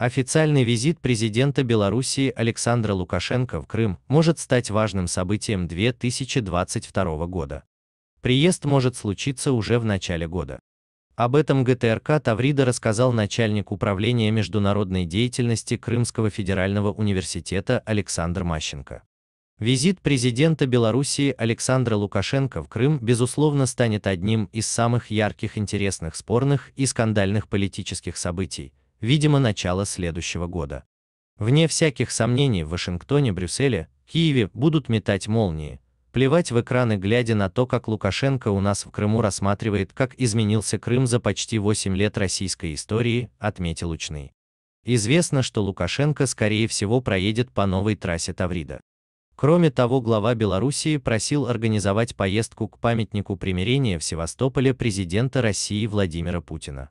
Официальный визит президента Белоруссии Александра Лукашенко в Крым может стать важным событием 2022 года. Приезд может случиться уже в начале года. Об этом ГТРК Таврида рассказал начальник управления международной деятельности Крымского федерального университета Александр Мащенко. Визит президента Белоруссии Александра Лукашенко в Крым, безусловно, станет одним из самых ярких, интересных, спорных и скандальных политических событий, видимо, начало следующего года. Вне всяких сомнений, в Вашингтоне, Брюсселе, Киеве будут метать молнии, плевать в экраны, глядя на то, как Лукашенко у нас в Крыму рассматривает, как изменился Крым за почти 8 лет российской истории, отметил Учный. Известно, что Лукашенко, скорее всего, проедет по новой трассе Таврида. Кроме того, глава Белоруссии просил организовать поездку к памятнику примирения в Севастополе президента России Владимира Путина.